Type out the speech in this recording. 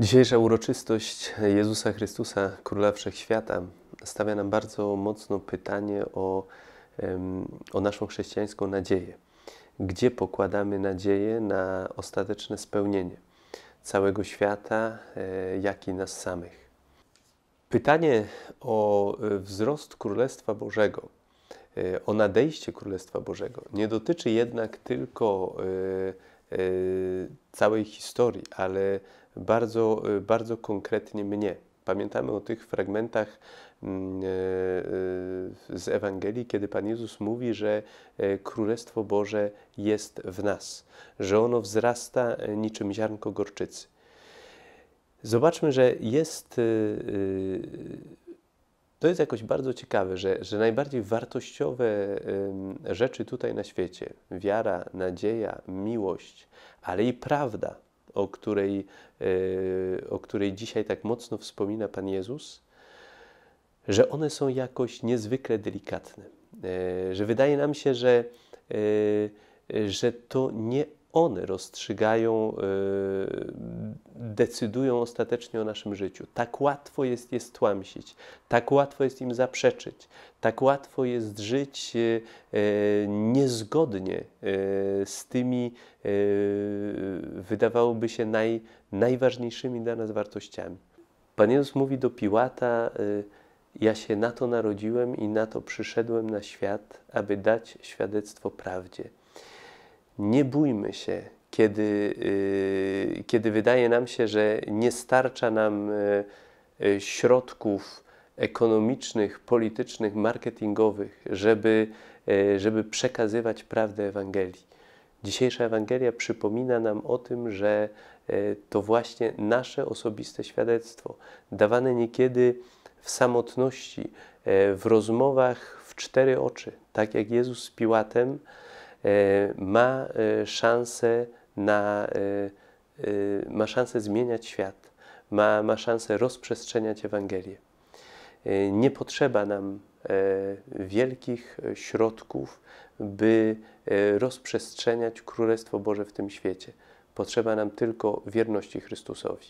Dzisiejsza uroczystość Jezusa Chrystusa, Króla Wszechświata, stawia nam bardzo mocno pytanie o, o naszą chrześcijańską nadzieję. Gdzie pokładamy nadzieję na ostateczne spełnienie całego świata, e, jak i nas samych? Pytanie o wzrost Królestwa Bożego, e, o nadejście Królestwa Bożego nie dotyczy jednak tylko e, Y, całej historii, ale bardzo, y, bardzo konkretnie mnie. Pamiętamy o tych fragmentach mm, y, z Ewangelii, kiedy Pan Jezus mówi, że Królestwo Boże jest w nas, że ono wzrasta niczym ziarnko gorczycy. Zobaczmy, że jest to jest jakoś bardzo ciekawe, że, że najbardziej wartościowe rzeczy tutaj na świecie wiara, nadzieja, miłość, ale i prawda, o której, y, o której dzisiaj tak mocno wspomina Pan Jezus, że one są jakoś niezwykle delikatne. E, że wydaje nam się, że, y, że to nie one rozstrzygają, e, decydują ostatecznie o naszym życiu. Tak łatwo jest je stłamsić, tak łatwo jest im zaprzeczyć, tak łatwo jest żyć e, e, niezgodnie z tymi, wydawałoby się, naj, najważniejszymi dla nas wartościami. Pan Jezus mówi do Piłata: Ja się na to narodziłem i na to przyszedłem na świat, aby dać świadectwo prawdzie nie bójmy się, kiedy, y, kiedy wydaje nam się, że nie starcza nam y, y, środków ekonomicznych, politycznych, marketingowych, żeby, żeby przekazywać prawdę Ewangelii. Dzisiejsza Ewangelia przypomina nam o tym, że to właśnie nasze osobiste świadectwo, dawane niekiedy w samotności, w rozmowach w cztery oczy, tak jak Jezus z Piłatem, E, ma e, szansę na, e, ma szansę zmieniać świat, ma, ma szansę rozprzestrzeniać Ewangelię. Nie potrzeba nam wielkich środków, by rozprzestrzeniać Królestwo Boże w tym świecie. Potrzeba nam tylko wierności Chrystusowi.